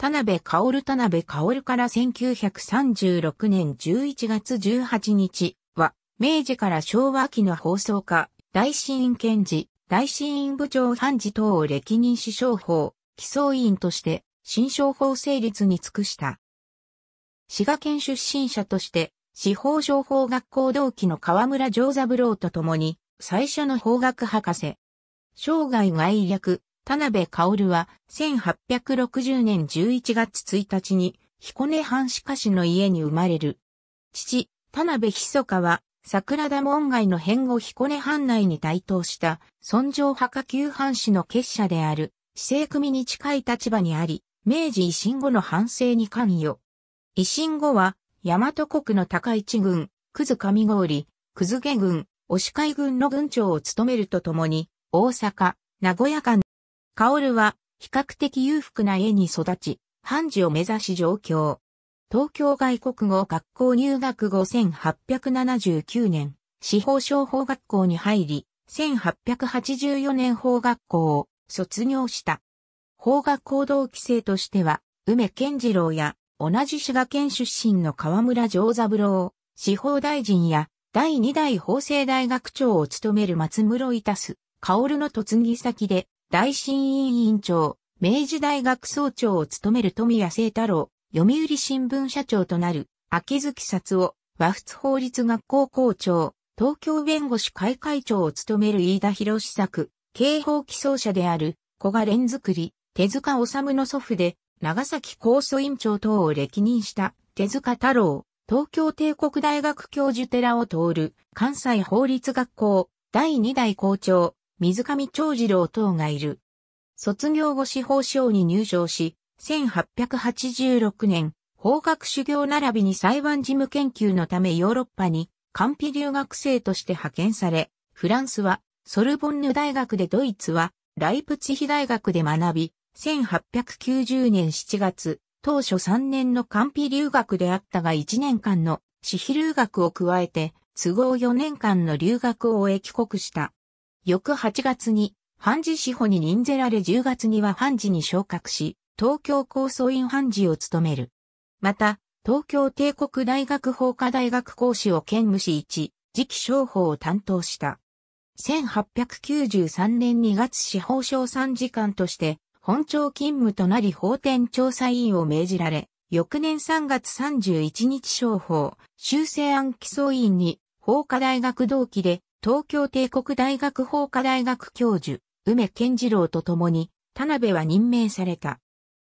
田辺薫田辺薫から1936年11月18日は、明治から昭和期の放送家、大死院検事、大死院部長判事等を歴任し商法、起草委員として、新商法成立に尽くした。滋賀県出身者として、司法商法学校同期の河村上三郎と共に、最初の法学博士、生涯外役、田辺薫は1860年11月1日に彦根藩士家氏の家に生まれる。父、田辺密かは桜田門外の変後彦根藩内に台頭した尊上派下級藩士の結社である市政組に近い立場にあり、明治維新後の反省に関与。維新後は大和国の高市軍、くず上郡、くず家軍、押海軍の軍長を務めるとともに、大阪、名古屋間カオルは比較的裕福な家に育ち、判事を目指し上京。東京外国語学校入学後1879年、司法商法学校に入り、1884年法学校を卒業した。法学校同期生としては、梅健次郎や同じ滋賀県出身の河村城三郎、司法大臣や第二代法政大学長を務める松室いたす、薫の嫁ぎ先で大新委員長、明治大学総長を務める富谷聖太郎、読売新聞社長となる、秋月札を、和仏法律学校校長、東京弁護士会会長を務める飯田博史作、刑法起草者である、小賀連作り、手塚治虫の祖父で、長崎高訴員長等を歴任した、手塚太郎、東京帝国大学教授寺を通る、関西法律学校、第2代校長、水上長次郎等がいる。卒業後司法省に入省し、1886年、法学修行並びに裁判事務研究のためヨーロッパに、完備留学生として派遣され、フランスは、ソルボンヌ大学でドイツは、ライプツヒ大学で学び、1890年7月、当初3年の完備留学であったが1年間の私費留学を加えて、都合4年間の留学を終え帰国した。翌8月に、判事司法に任ぜられ10月には判事に昇格し、東京高層院判事を務める。また、東京帝国大学法科大学講師を兼務し1、次期商法を担当した。1893年2月司法省参事官として、本庁勤務となり法典調査委員を命じられ、翌年3月31日商法、修正案基礎委員に、法科大学同期で東京帝国大学法科大学教授、梅健次郎と共に、田辺は任命された。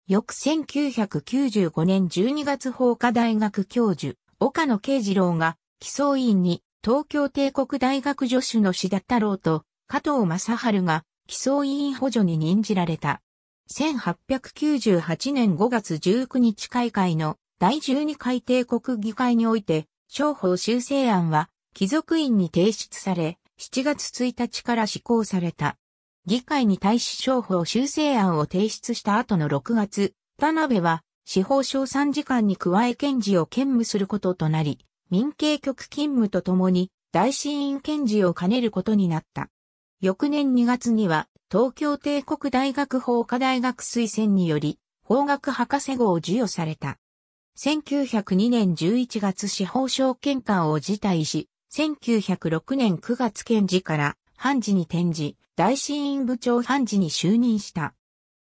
翌1995年12月法科大学教授、岡野慶次郎が、基礎委員に、東京帝国大学助手の志田太郎と、加藤正春が、基礎委員補助に任じられた。1898年5月19日開会の第12回帝国議会において、商法修正案は貴族院に提出され、7月1日から施行された。議会に対し商法修正案を提出した後の6月、田辺は司法省参事官に加え検事を兼務することとなり、民警局勤務とともに大審院検事を兼ねることになった。翌年2月には東京帝国大学法科大学推薦により法学博士号を授与された。1902年11月司法省検官を辞退し、1906年9月検事から判事に転じ、大審院部長判事に就任した。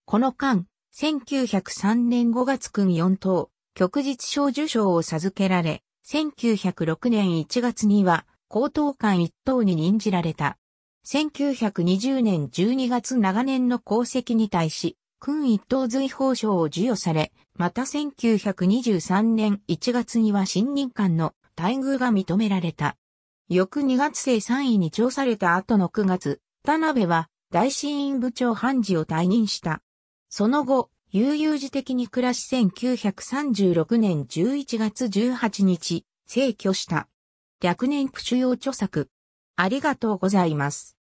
この間、1903年5月組4等、旭日小受賞を授けられ、1906年1月には、高等官1等に任じられた。1920年12月長年の功績に対し、君一等随法賞を授与され、また1923年1月には新任官の待遇が認められた。翌2月生3位に調された後の9月、田辺は大委員部長判事を退任した。その後、悠々自適に暮らし1936年11月18日、逝去した。略年苦主要著作。ありがとうございます。